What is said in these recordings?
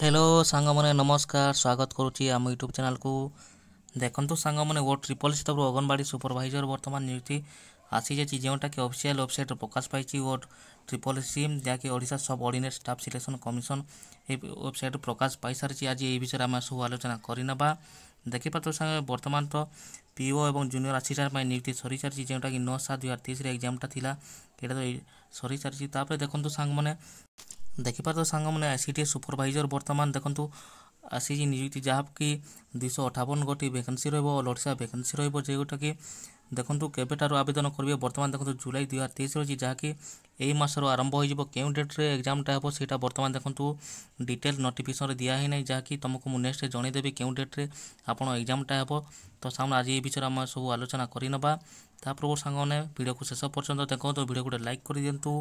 hello ସାଙ୍ଗମାନେ ନମସ୍କାର ସ୍ୱାଗତ କରୁଛି ଆମ ୟୁଟ୍ୟୁବ୍ ଚ୍ୟାନେଲ୍କୁ ଦେଖନ୍ତୁ ସାଙ୍ଗମାନେ ଓ ଟ୍ରିପଲ୍ ସି ତରଫରୁ ଅଙ୍ଗନବାଡ଼ି ସୁପରଭାଇଜର୍ ବର୍ତ୍ତମାନ ନିଯୁକ୍ତି ଆସିଯାଇଛି ଯେଉଁଟାକି ଅଫିସିଆଲ୍ ୱେବସାଇଟ୍ରେ ପ୍ରକାଶ ପାଇଛି ଓ ଟ୍ରିପଲ୍ ସି ଯାହାକି Odisha subordinate staff selection commission ଏହି ୱେବସାଇଟ୍ରୁ ପ୍ରକାଶ ପାଇସାରିଛି ଆଜି ଏହି ବିଷୟରେ ଆମେ ସବୁ ଆଲୋଚନା କରିନେବା ଦେଖିପାରୁଥିବା ସାଙ୍ଗେ ବର୍ତ୍ତମାନ ତ ପିଓ ଏବଂ ଜୁନିୟର ଆସିଷ୍ଟାଣ୍ଟ ପାଇଁ ନିଯୁକ୍ତି ସରିସାରିଛି ଯେଉଁଟାକି ନଅ ସାତ ଦୁଇ ହଜାର ତେଇଶରେ ଏକ୍ଜାମ୍ଟା ଥିଲା ଏଇଟା ତ ସରିସାରିଛି ତାପରେ ଦେଖନ୍ତୁ ସାଙ୍ଗମାନେ ଦେଖିପାରୁଥିବ ସାଙ୍ଗମାନେ I C D S supervisor ବର୍ତ୍ତମାନ ଦେଖନ୍ତୁ ଆସିଛି ନିଯୁକ୍ତି ଯାହାକି ଦୁଇଶହ ଅଠାବନ ଗୋଟି ଭ୍ୟାକେନ୍ସି ରହିବ ଅଲ୍ ଓଡ଼ିଶା ଭ୍ୟାକେନ୍ସି ରହିବ ଯେଉଁଟାକି ଦେଖନ୍ତୁ କେବେଠାରୁ ଆବେଦନ କରିବେ ବର୍ତ୍ତମାନ ଦେଖନ୍ତୁ ଜୁଲାଇ ଦୁଇ ହଜାର ତେଇଶ ରହିଛି ଯାହାକି ଏହି ମାସରୁ ଆରମ୍ଭ ହୋଇଯିବ କେଉଁ ଡେଟ୍ରେ ଏକ୍ଜାମ୍ଟା ହେବ ସେଇଟା ବର୍ତ୍ତମାନ ଦେଖନ୍ତୁ ଡିଟେଲ୍ ନୋଟିଫିକେସନ୍ରେ ଦିଆ ହୋଇନାହିଁ ଯାହାକି ତୁମକୁ ମୁଁ ନେକ୍ସଟ ଜଣାଇଦେବି କେଉଁ ଡେଟ୍ରେ ଆପଣ ଏକ୍ଜାମ୍ଟା ହେବ ତ ସାମନା ଆଜି ଏ ବିଷୟରେ ଆମେ ସବୁ ଆଲୋଚନା କରିନେବା ତା ପୂର୍ବରୁ ସାଙ୍ଗମାନେ ଭିଡ଼ିଓକୁ ଶେଷ ପର୍ଯ୍ୟନ୍ତ ଦେଖନ୍ତୁ ଭିଡ଼ିଓ ଗୋଟେ ଲାଇକ୍ କରିଦିଅନ୍ତୁ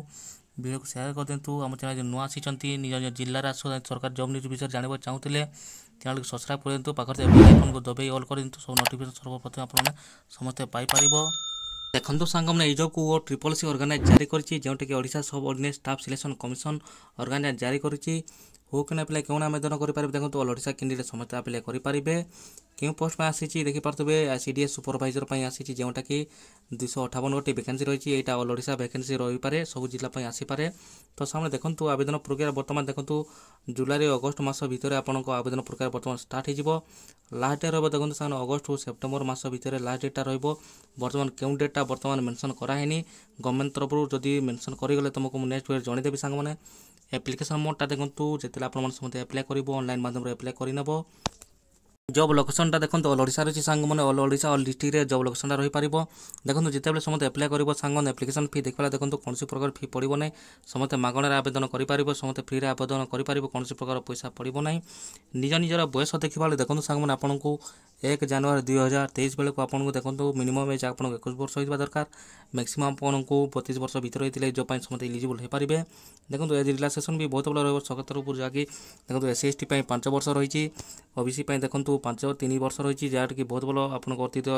ଭିଡ଼ିଓକୁ ସେୟାର କରିଦିଅନ୍ତୁ ଆମ ଚ୍ୟାନେଲ୍ ନୂଆ ଆସିଛନ୍ତି ନିଜ ନିଜ ଜିଲ୍ଲାରେ ଆସ ସରକାର ଜବ୍ ନ୍ୟୁଜ୍ ବିଷୟରେ ଜାଣିବାକୁ ଚାହୁଁଥିଲେ ଚ୍ୟାନେଲ୍କୁ ସବସ୍କ୍ରାଇବ୍ କରିଦିଅନ୍ତୁ ପାଖରେ ଆଇକନ୍କୁ ଦବେଇ ଅଲ୍ କରିଦିଅନ୍ତୁ ସବୁ ନୋଟିଫିକେସନ୍ ସର୍ବପ୍ରଥମେ ଆପଣମାନେ ସମସ୍ତେ ପାଇପାରିବ ଦେଖନ୍ତୁ ସାଙ୍ଗମାନେ ଏଇ ଯୋଗୁଁ ଓ ଟ୍ରିପଲ୍ ସି ଅର୍ଗାନାଇଜ୍ ଜାରି କରିଛି ଯେଉଁଟାକି Odisha subordinate staff selection commission organise ଜାରି କରିଛି হু কেন আপ্লাই কেউ আবেদন করে দেখুন ওড়শা ক্যান্ডিডেট সমস্ত আপ্লাই করে কেউ পোস্ট আসিছি দেখিপারে সিডিএস সুপরভাইজর আসিছি যেটা কি দুইশ অঠাবন গোটি ভ্যাকেন্সি রয়েছে এইটা অল ওড়শা ভ্যাকেন্সি রইপরে সবু জেলা আসিপরে তো সামনে দেখুন আবেদন প্রক্রিয়া বর্তমান দেখুন জুলাই অগস্ট মাস ভিতরে আপনার আবেদন প্রক্রিয়া বর্তমান স্টার্ট হয়ে যাব লাস্ট ডে রহব দেখুন সেখানে অগস্ট সেপ্টেম্বর মাস ভিতরে লাস্ট ডেটটা রহব বর্তমান কেউ ডেটটা বর্তমান মেনশন করা হয়নি গভর্নমেন্ট তরফর যদি মেনশন করে গেলে তোমাকে নেক্সট ভিডিও জনাইদেবি সাংমানে ଆପ୍ଲିକେସନ୍ ମୋଡ଼୍ଟା ଦେଖନ୍ତୁ ଯେତେବେଳେ ଆପଣମାନେ ସମସ୍ତେ ଆପ୍ଲାଏ କରିବ ଅନଲାଇନ୍ ମାଧ୍ୟମରେ ଆପ୍ଲାଏ କରିନେବ জব লোকেশনটা দেখুন অল ওড়িশার আছে সাং মানে অল ওড়িশা অল ডিস্ট্রিক্টে জব লোকেশনটা রহিপারিব দেখুন যেতবে সমস্ত আপ্লাই করব সাং আপ্লিকেশন ফি দেখবা দেখুন কোণী প্রকার ফি পড়ব না সমস্ত মাগণার আবেদন করিপারিব সমস্ত ফ্রিরে আবেদন করিপারিব কোণী প্রকার পয়সা পড়ব না নিজ নিজের বয়স দেখবা দেখুন সাং মানে আপনার এক জানুয়ারি দুই হাজার তেইশ বেড়ে আপনার দেখুন মিনিমম এজ আপনার একুশ বর্ষ হওয়া দরকার ম্যাক্সিমাম আপনার পঁচিশ বর্ষ ভিতরে হয়ে জব সমস্ত ইলিজিবল হয়ে পারে দেখুন এজ রিলাক্সেসন বি বহুত ভালো রহব সরকার তরফ যা কি দেখুন এসসি এসটি পাঁচ বর্ষ রয়েছে ওবিসি দেখুন ପାଞ୍ଚ ତିନି ବର୍ଷ ରହିଛି ଯାହାକି ବହୁତ ଭଲ ଆପଣଙ୍କ ଅତୀତ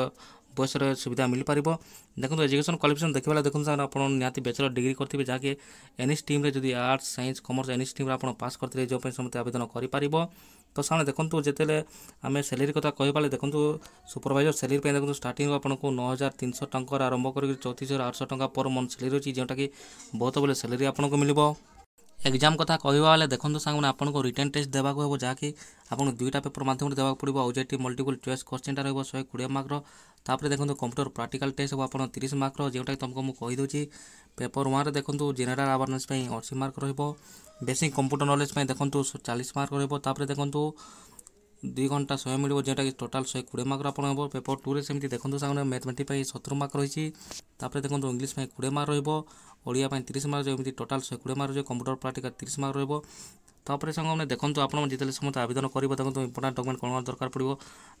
ବୟସରେ ସୁବିଧା ମିଳିପାରିବ ଦେଖନ୍ତୁ ଏଜୁକେସନ୍ କ୍ୱାଲିଫିକେସନ୍ ଦେଖିବାବେଳେ ଦେଖନ୍ତୁ ସାର୍ ଆପଣ ନିହାତି ବ୍ୟାଚଲର୍ ଡିଗ୍ରୀ କରିଥିବେ ଯାହାକି ଏନ୍ଏସ୍ ଟିମ୍ରେ ଯଦି ଆର୍ଟ୍ସ ସାଇନ୍ସ କମର୍ସ ଏନ୍ଏସ୍ ଟିମ୍ରେ ଆପଣ ପାସ୍ କରିଥିଲେ ଯେଉଁ ପାଇଁ ସମସ୍ତେ ଆବେଦନ କରିପାରିବ ତ ସାର୍ ଦେଖନ୍ତୁ ଯେତେବେଳେ ଆମେ ସାଲେରୀ କଥା କହିବାବେଳେ ଦେଖନ୍ତୁ ସୁପରଭାଇଜର ସାଲେରୀ ପାଇଁ ଦେଖନ୍ତୁ ଷ୍ଟାର୍ଟିଂ ଆପଣଙ୍କୁ ନଅ ହଜାର ତିନିଶହ ଟଙ୍କାର ଆରମ୍ଭ କରିକି ଚଉତିଶ ହଜାର ଆଠଶହ ଟଙ୍କା ପର ମନ୍ଥ ସାଲେରୀ ଅଛି ଯେଉଁଟାକି ବହୁତ ବେଳେ ସାଲେରୀ ଆପଣଙ୍କୁ ମିଳିବ এক্সাম কথা কহা বেলে দেখুন সাংমানে আপনার রিটেন টেস্ট দেওয়া হব যা কি আপনার দুইটা পেপর মাধ্যমে দেওয়া পড়ব আউ যেটি মল্টিপল চয়েস কোশ্চিনটা রহব শহে কোড়িয়ে মার্কর তাপরে দেখুন কম্পুটর প্রাটিকাল টেস্ট হব আপনার তিরিশ মার্কর যেটা তোমাকে মু কইদেছি পেপর ওয়ানে দেখুন জেনেরাল আওয়ারনেস অশী মার্ক রহব বেসিক কম্পুটর নলেজ দেখুন চালিশ মার্ক রহব তাপরে দেখুন দুই ঘন্টা শহে মিলব যেটা কি টোটাল শহে কোড়িয়ে মার্ক আপনার হব পেপর টুরে সেমি দেখুন সাংমানে ম্যাথমেটিক্স সতুর মার্ক রয়েছে তাপরে দেখুন ইংলিশ কোড়িয়ে মার্ক রহব ଓଡ଼ିଆ ପାଇଁ ତିରିଶ ମାର୍କ ଏମିତି ଟୋଟାଲ୍ ଶହେ କୋଡ଼ିଏ ମାର୍କ ରହିବ କମ୍ପ୍ୟୁଟର ପ୍ରାକ୍ଟିକାଲ ତିରିଶ ମାର୍କ ରହିବ তাপরে ସାଙ୍ଗମାନେ ଦେଖନ୍ତୁ ଆପଣ ଯେତେବେଳେ ସମସ୍ତେ ଆବେଦନ କରିବ ଦେଖନ୍ତୁ ଇମ୍ପୋର୍ଟାଣ୍ଟ ଡକୁମେଣ୍ଟ କ'ଣ କ'ଣ ଦରକାର ପଡ଼ିବ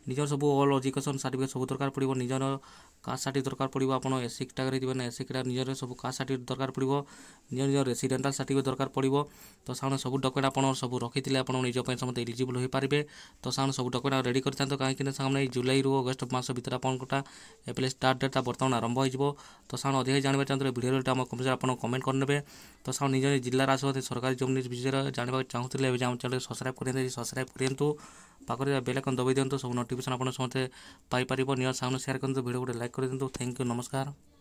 ନିଜର ସବୁ ଅଲ୍ ଏଜୁକେସନ୍ ସାର୍ଟିଫିକେଟ୍ ସବୁ ଦରକାର ପଡ଼ିବ ନିଜର କାଷ୍ଟ ସାର୍ଟିଫିକେଟ୍ ଦରକାର ପଡ଼ିବ ଆପଣ ଏସ୍ସି କ୍ୟାଟାଗୋରୀ ଥିବେ ନା ଏସ୍ସି କ୍ୟାଟାଗୋରୀ ନିଜର ସବୁ କାଷ୍ଟ ସାର୍ଟିଫିକେଟ୍ ଦରକାର ପଡ଼ିବ ନିଜ ନିଜ ରେସିଡେଣ୍ଟାଲ ସାର୍ଟିଫିକେଟ୍ ଦରକାର ପଡ଼ିବ ତ ସେମାନେ ସବୁ ଡକୁମେଣ୍ଟ ଆପଣ ସବୁ ରଖିଥିଲେ ଆପଣ ନିଜ ପାଇଁ ସମସ୍ତେ ଏଲିଜିବୁଲ୍ ହୋଇପାରିବେ ତ ସେମାନେ ସବୁ ଡକୁମେଣ୍ଟ ରେଡ଼ି କରିଥାନ୍ତୁ କାହିଁକିନା ସେମାନେ ଏଇ ଜୁଲାଇରୁ ଅଗଷ୍ଟ ମାସ ଭିତରେ ଆପଣଙ୍କଟା ଏପ୍ରିଲ୍ ଷ୍ଟାର୍ଟ ଡେଟ୍ଟା ବର୍ତ୍ତମାନ ଆରମ୍ଭ ହୋଇଯିବ ତ ସେମାନେ ଅଧିକ ଜାଣିବାକୁ ଚାହୁଁଥିଲେ ଭିଡ଼ିଓଟା ଆମ କମ୍ପ୍ୟୁଟର ଆପଣ କମେଣ୍ଟ କରିନେବେ ତ ସେମାନେ ନିଜ ଜିଲ୍ଲାର ଆସିବ ସରକାରୀ ଜମିନି ବିଷୟରେ ଜାଣିବାକୁ ଚାହୁଁଥିଲେ ଏବେ ଆମ ଚ୍ୟାନେଲ୍ ସବସ୍କ୍ରାଇବ୍ କରିଦିଅନ୍ତୁ ଯଦି ସବସ୍କ୍ରାଇବ୍ କରିଦିଅନ୍ତୁ ପାଖରେ ବେଲ୍ ଆଇକନ୍ ଦବାଇ ଦିଅନ୍ତୁ ସବୁ ନୋଟିଫିକେସନ୍ ଆପଣ ସମସ୍ତେ ପାଇପାରିବ ନିଜ ସାଉଣ୍ଡ ସେୟାର କରନ୍ତୁ ଭିଡ଼ିଓ ଗୋଟେ ଲାଇକ୍ କରିଦିଅନ୍ତୁ ଥ୍ୟାଙ୍କ ୟୁ ନମସ୍କାର